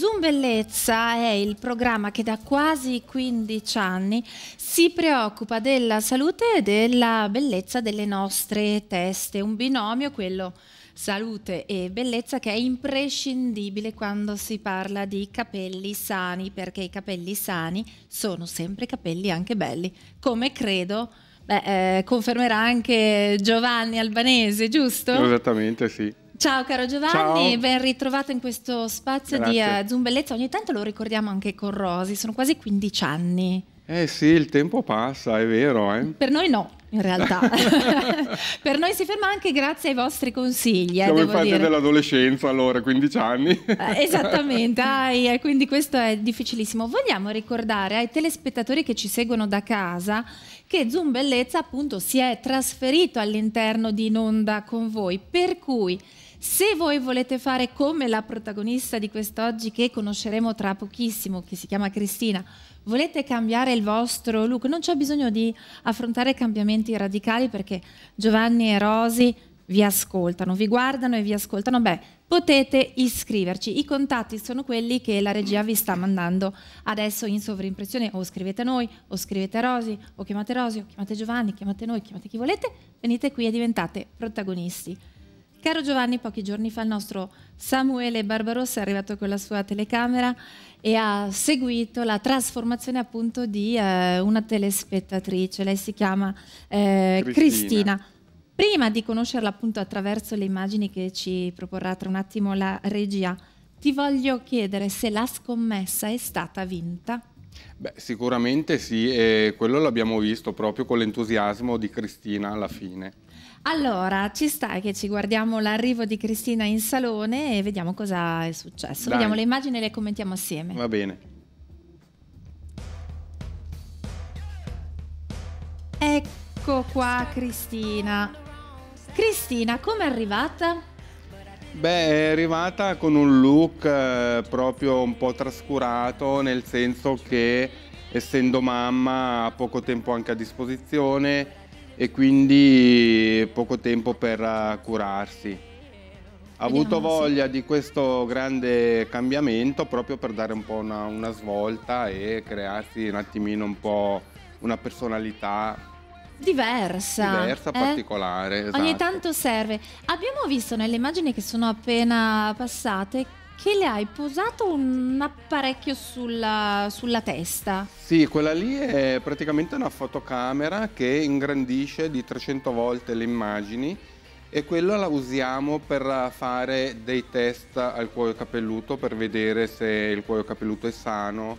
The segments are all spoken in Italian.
Zoom Bellezza è il programma che da quasi 15 anni si preoccupa della salute e della bellezza delle nostre teste, un binomio quello salute e bellezza che è imprescindibile quando si parla di capelli sani, perché i capelli sani sono sempre capelli anche belli, come credo beh, eh, confermerà anche Giovanni Albanese, giusto? Esattamente sì. Ciao caro Giovanni, Ciao. ben ritrovato in questo spazio Grazie. di eh, Zumbellezza. Ogni tanto lo ricordiamo anche con Rosy, sono quasi 15 anni. Eh sì, il tempo passa, è vero. Eh? Per noi no, in realtà. per noi si ferma anche grazie ai vostri consigli. Eh, Siamo devo in fase dell'adolescenza, allora, 15 anni. Eh, esattamente, ah, quindi questo è difficilissimo. Vogliamo ricordare ai telespettatori che ci seguono da casa che Zoom Bellezza appunto si è trasferito all'interno di In Onda con voi, per cui se voi volete fare come la protagonista di quest'oggi che conosceremo tra pochissimo, che si chiama Cristina, volete cambiare il vostro look, non c'è bisogno di affrontare cambiamenti radicali perché Giovanni e Rosi vi ascoltano, vi guardano e vi ascoltano. Beh, potete iscriverci. I contatti sono quelli che la regia vi sta mandando adesso in sovrimpressione. O scrivete a noi, o scrivete a Rosi, o chiamate Rosi, o chiamate Giovanni, chiamate noi, chiamate chi volete. Venite qui e diventate protagonisti. Caro Giovanni, pochi giorni fa il nostro Samuele Barbarossa è arrivato con la sua telecamera e ha seguito la trasformazione appunto di eh, una telespettatrice, lei si chiama eh, Cristina. Cristina. Prima di conoscerla appunto attraverso le immagini che ci proporrà tra un attimo la regia, ti voglio chiedere se la scommessa è stata vinta. Beh, sicuramente sì, e quello l'abbiamo visto proprio con l'entusiasmo di Cristina alla fine. Allora, ci sta che ci guardiamo l'arrivo di Cristina in salone e vediamo cosa è successo. Dai. Vediamo le immagini e le commentiamo assieme. Va bene. Ecco qua Cristina. Cristina, come è arrivata? Beh, è arrivata con un look eh, proprio un po' trascurato, nel senso che essendo mamma ha poco tempo anche a disposizione, e quindi poco tempo per eh, curarsi. Ha avuto voglia sì. di questo grande cambiamento proprio per dare un po' una, una svolta e crearsi un attimino un po' una personalità diversa, diversa eh? particolare. Esatto. Ogni tanto serve. Abbiamo visto nelle immagini che sono appena passate che le hai posato un apparecchio sulla, sulla, testa. Sì, quella lì è praticamente una fotocamera che ingrandisce di 300 volte le immagini e quella la usiamo per fare dei test al cuoio capelluto per vedere se il cuoio capelluto è sano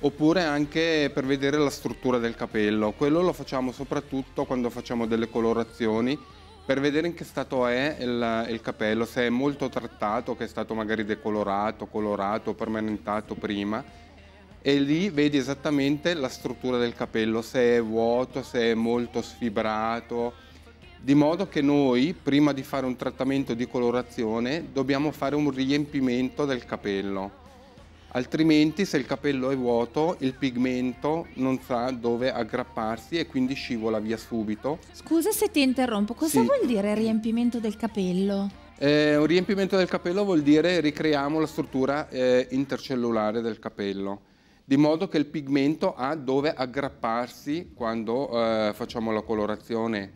oppure anche per vedere la struttura del capello. Quello lo facciamo soprattutto quando facciamo delle colorazioni per vedere in che stato è il, il, capello, se è molto trattato, che è stato magari decolorato, colorato, permanentato prima e lì vedi esattamente la struttura del capello, se è vuoto, se è molto sfibrato, di modo che noi prima di fare un trattamento di colorazione dobbiamo fare un riempimento del capello altrimenti se il capello è vuoto il pigmento non sa dove aggrapparsi e quindi scivola via subito. Scusa se ti interrompo, cosa sì. vuol dire riempimento del capello? Eh, un riempimento del capello vuol dire ricreiamo la struttura eh, intercellulare del capello, di modo che il pigmento ha dove aggrapparsi quando eh, facciamo la colorazione,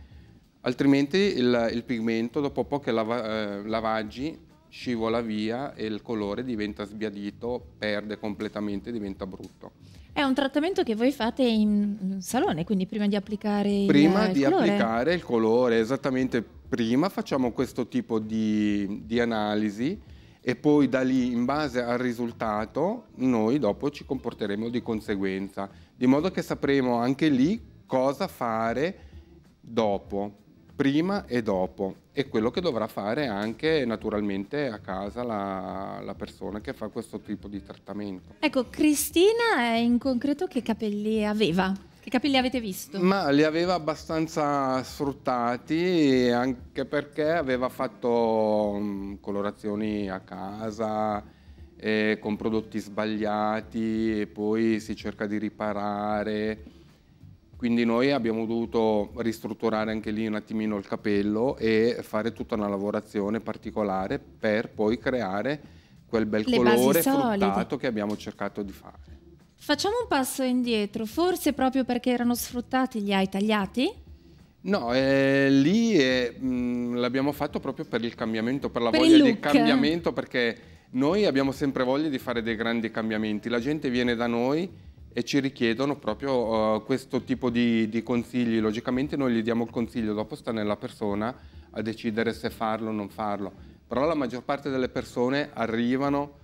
altrimenti il, il pigmento dopo pochi lava, eh, lavaggi scivola via e il colore diventa sbiadito, perde completamente, diventa brutto. È un trattamento che voi fate in salone, quindi prima di applicare prima il, di colore? Prima di applicare il colore, esattamente prima facciamo questo tipo di, di analisi e poi da lì, in base al risultato, noi dopo ci comporteremo di conseguenza, di modo che sapremo anche lì cosa fare dopo prima e dopo e quello che dovrà fare anche naturalmente a casa la, la persona che fa questo tipo di trattamento. Ecco, Cristina in concreto che capelli aveva? Che capelli avete visto? Ma li aveva abbastanza sfruttati anche perché aveva fatto mm, colorazioni a casa eh, con prodotti sbagliati e poi si cerca di riparare. Quindi noi abbiamo dovuto ristrutturare anche lì un attimino il capello e fare tutta una lavorazione particolare per poi creare quel bel Le colore fruttato che abbiamo cercato di fare. Facciamo un passo indietro, forse proprio perché erano sfruttati li hai tagliati? No, eh, lì eh, mm, l'abbiamo fatto proprio per il cambiamento, per la per voglia di cambiamento, perché noi abbiamo sempre voglia di fare dei grandi cambiamenti. La gente viene da noi e ci richiedono proprio uh, questo tipo di, di, consigli. Logicamente noi gli diamo il consiglio, dopo sta nella persona a decidere se farlo o non farlo. Però la maggior parte delle persone arrivano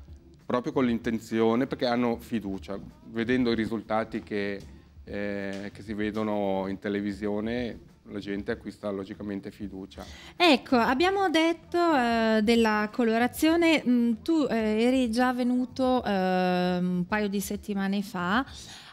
proprio con l'intenzione, perché hanno fiducia, vedendo i risultati che, eh, che si vedono in televisione la gente acquista logicamente fiducia. Ecco, abbiamo detto eh, della colorazione, mh, mm, tu eh, eri già venuto eh, un paio di settimane fa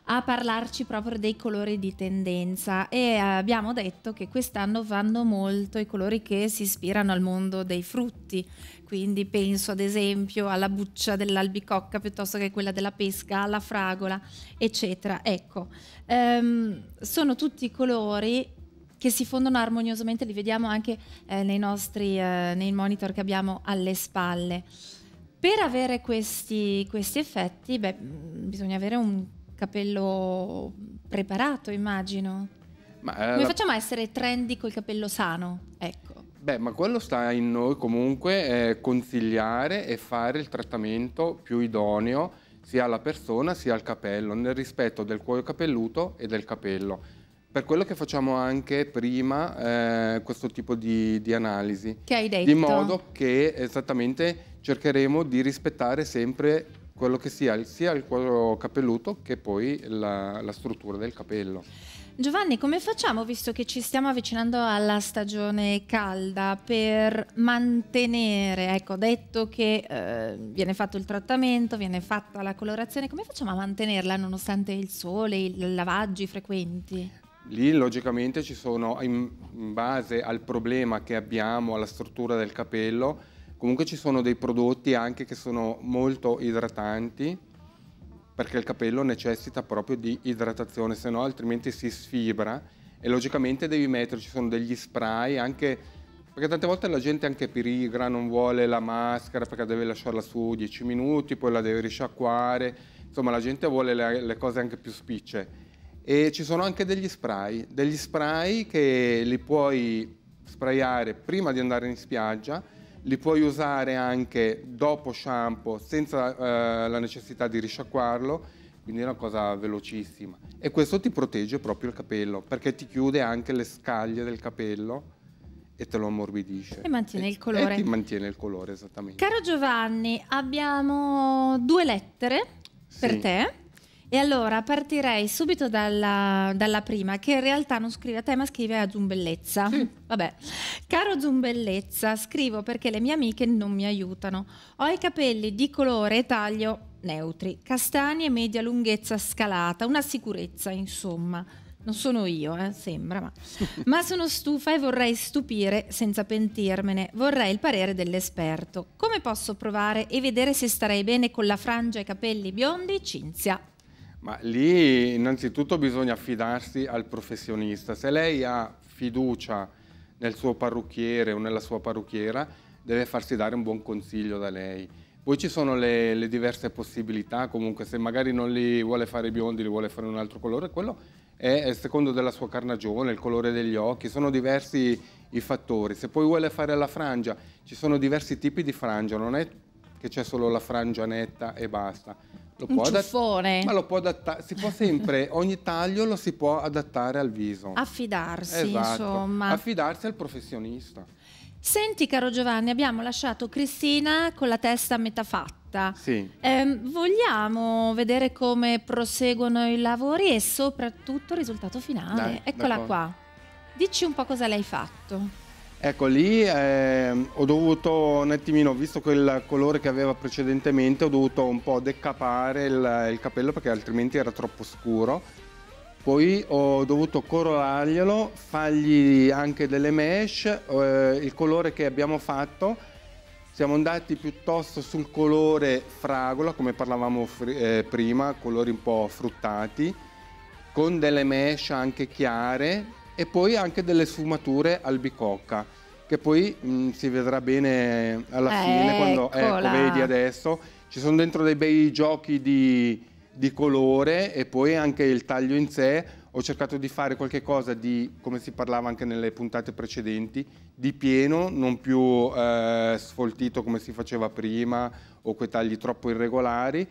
a parlarci proprio dei colori di tendenza e eh, abbiamo detto che quest'anno vanno molto i colori che si ispirano al mondo dei frutti, quindi penso ad esempio alla buccia dell'albicocca piuttosto che quella della pesca, alla fragola, eccetera. Ecco, ehm, sono tutti colori che si fondono armoniosamente, li vediamo anche eh, nei nostri eh, nei monitor che abbiamo alle spalle. Per avere questi, questi effetti, beh, mm, bisogna avere un capello preparato, immagino. Ma, eh, Come facciamo a essere trendy col capello sano? Ecco. Beh, ma quello sta in noi comunque eh, consigliare e fare il trattamento più idoneo sia alla persona sia al capello, nel rispetto del cuoio capelluto e del capello per quello che facciamo anche prima eh, questo tipo di, di, analisi. Che hai detto? Di modo che esattamente cercheremo di rispettare sempre quello che sia, sia il quadro capelluto che poi la, la struttura del capello. Giovanni, come facciamo, visto che ci stiamo avvicinando alla stagione calda, per mantenere, ecco, detto che eh, viene fatto il trattamento, viene fatta la colorazione, come facciamo a mantenerla nonostante il sole, i lavaggi frequenti? Lì logicamente ci sono, in, in base al problema che abbiamo, alla struttura del capello, comunque ci sono dei prodotti anche che sono molto idratanti, perché il capello necessita proprio di idratazione, se no altrimenti si sfibra e logicamente devi metterci, ci sono degli spray anche, perché tante volte la gente anche pirigra, non vuole la maschera perché deve lasciarla su 10 minuti, poi la deve risciacquare, insomma la gente vuole le, le cose anche più spicce e ci sono anche degli spray, degli spray che li puoi sprayare prima di andare in spiaggia, li puoi usare anche dopo shampoo senza eh, la necessità di risciacquarlo, quindi è una cosa velocissima. E questo ti protegge proprio il capello perché ti chiude anche le scaglie del capello e te lo ammorbidisce. E mantiene e, il colore. E ti mantiene il colore, esattamente. Caro Giovanni, abbiamo due lettere sì. per te. E allora partirei subito dalla, dalla, prima, che in realtà non scrive a te, ma scrive a Zumbellezza. Mm. Vabbè. Caro Zumbellezza, scrivo perché le mie amiche non mi aiutano. Ho i capelli di colore e taglio neutri, castani e media lunghezza scalata, una sicurezza, insomma. Non sono io, eh, sembra, ma. ma sono stufa e vorrei stupire senza pentirmene. Vorrei il parere dell'esperto. Come posso provare e vedere se starei bene con la frangia e i capelli biondi, Cinzia? Ma lì innanzitutto bisogna affidarsi al professionista. Se lei ha fiducia nel suo parrucchiere o nella sua parrucchiera, deve farsi dare un buon consiglio da lei. Poi ci sono le, le diverse possibilità, comunque se magari non li vuole fare biondi, li vuole fare un altro colore, quello è il secondo della sua carnagione, il colore degli occhi, sono diversi i fattori. Se poi vuole fare la frangia, ci sono diversi tipi di frangia, non è che c'è solo la frangia netta e basta lo un può ciuffone. Ma lo può adattare, si può sempre, ogni taglio lo si può adattare al viso. Affidarsi, esatto. insomma. Affidarsi al professionista. Senti, caro Giovanni, abbiamo lasciato Cristina con la testa a metà fatta. Sì. Eh, vogliamo vedere come proseguono i lavori e soprattutto il risultato finale. Dai, Eccola qua. Dici un po' cosa l'hai fatto. Ecco, lì eh, ho dovuto un attimino, visto quel colore che aveva precedentemente, ho dovuto un po' decapare il, il capello perché altrimenti era troppo scuro. Poi ho dovuto corolarglielo, fargli anche delle mesh, eh, il colore che abbiamo fatto. Siamo andati piuttosto sul colore fragola, come parlavamo eh, prima, colori un po' fruttati, con delle mesh anche chiare e poi anche delle sfumature al bicocca che poi mh, si vedrà bene alla eh, fine quando ecco, vedi adesso ci sono dentro dei bei giochi di, di colore e poi anche il taglio in sé ho cercato di fare qualcosa di, come si parlava anche nelle puntate precedenti, di pieno, non più eh, sfoltito come si faceva prima o quei tagli troppo irregolari,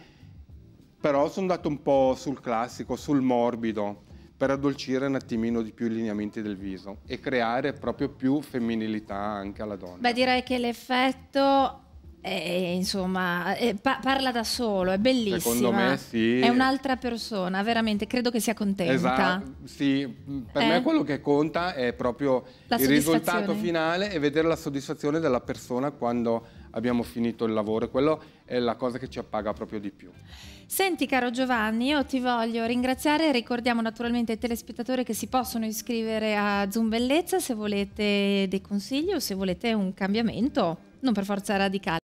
però sono andato un po' sul classico, sul morbido per addolcire un attimino di più i lineamenti del viso e creare proprio più femminilità anche alla donna. Beh, direi che l'effetto è, insomma, è, pa parla da solo, è bellissimo. Secondo me sì. È un'altra persona, veramente, credo che sia contenta. Esatto, sì, per eh? me quello che conta è proprio il risultato finale e vedere la soddisfazione della persona quando abbiamo finito il lavoro e quello è la cosa che ci appaga proprio di più. Senti caro Giovanni, io ti voglio ringraziare, ricordiamo naturalmente ai telespettatori che si possono iscrivere a Zoom Bellezza se volete dei consigli o se volete un cambiamento, non per forza radicale.